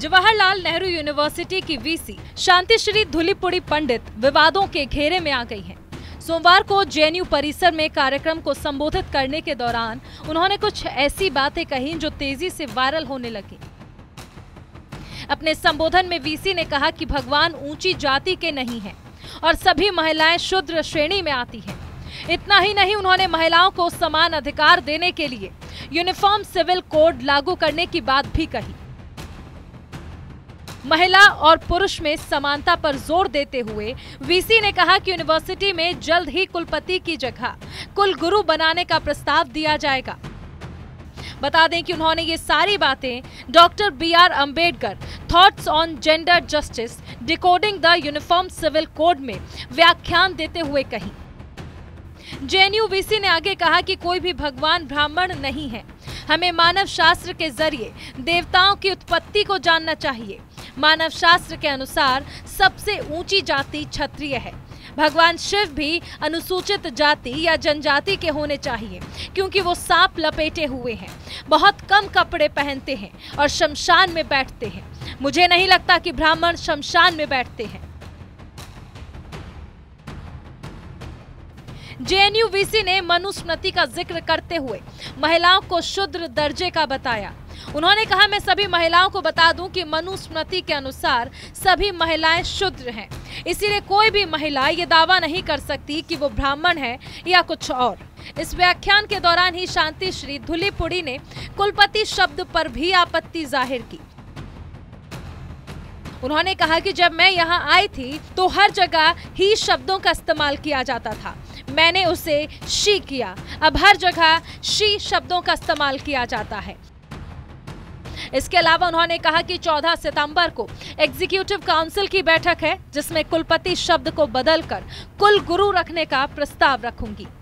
Jawaharlal Nehru university की VC Shanti Shri Dhulipudi Pandit विवादों के घेरे में आ गई हैं। सोमवार को जेएनयू परिसर में कार्यक्रम को संबोधित करने के दौरान उन्होंने कुछ ऐसी बातें कही जो तेजी से वायरल होने लगी अपने संबोधन में वीसी ने कहा कि भगवान ऊंची जाति के नहीं है और सभी महिलाएं शुद्र श्रेणी में आती है इतना ही नहीं उन्होंने महिलाओं को समान अधिकार देने के लिए यूनिफॉर्म सिविल कोड लागू करने की बात भी कही महिला और पुरुष में समानता पर जोर देते हुए वीसी ने कहा कि यूनिवर्सिटी में जल्द ही कुलपति की जगह कुलगुरु बनाने का प्रस्ताव दिया जाएगा बता दें कि उन्होंने ये सारी बातें doctor B R Ambedkar thoughts on gender justice decoding the uniform civil code में व्याख्यान देते हुए कही जेएनयू वीसी ने आगे कहा कि कोई भी भगवान ब्राह्मण नहीं है हमें मानव शास्त्र के जरिए देवताओं की उत्पत्ति को जानना चाहिए मानव शास्त्र के अनुसार सबसे ऊंची जाति क्षत्रिय है भगवान शिव भी अनुसूचित जाति या जनजाति के होने चाहिए क्योंकि वो सांप लपेटे हुए हैं बहुत कम कपड़े पहनते हैं और शमशान में बैठते हैं मुझे नहीं लगता कि ब्राह्मण शमशान में बैठते हैं जेएनयू वीसी ने मनुस्मृति का जिक्र करते हुए महिलाओं को शुद्र दर्जे का बताया उन्होंने कहा मैं सभी महिलाओं को बता दूं कि मनुस्मृति के अनुसार सभी महिलाएं शुद्र हैं इसीलिए कोई भी महिला ये दावा नहीं कर सकती कि वो ब्राह्मण है या कुछ और इस व्याख्यान के दौरान ही शांति श्री धुलीपुड़ी ने कुलपति शब्द पर भी आपत्ति जाहिर की उन्होंने कहा कि जब मैं यहाँ आई थी तो हर जगह ही शब्दों का इस्तेमाल किया जाता था मैंने उसे शी किया अब हर जगह शी शब्दों का इस्तेमाल किया जाता है इसके अलावा उन्होंने कहा कि 14 सितंबर को एग्जीक्यूटिव काउंसिल की बैठक है जिसमें कुलपति शब्द को बदलकर कुल गुरु रखने का प्रस्ताव रखूंगी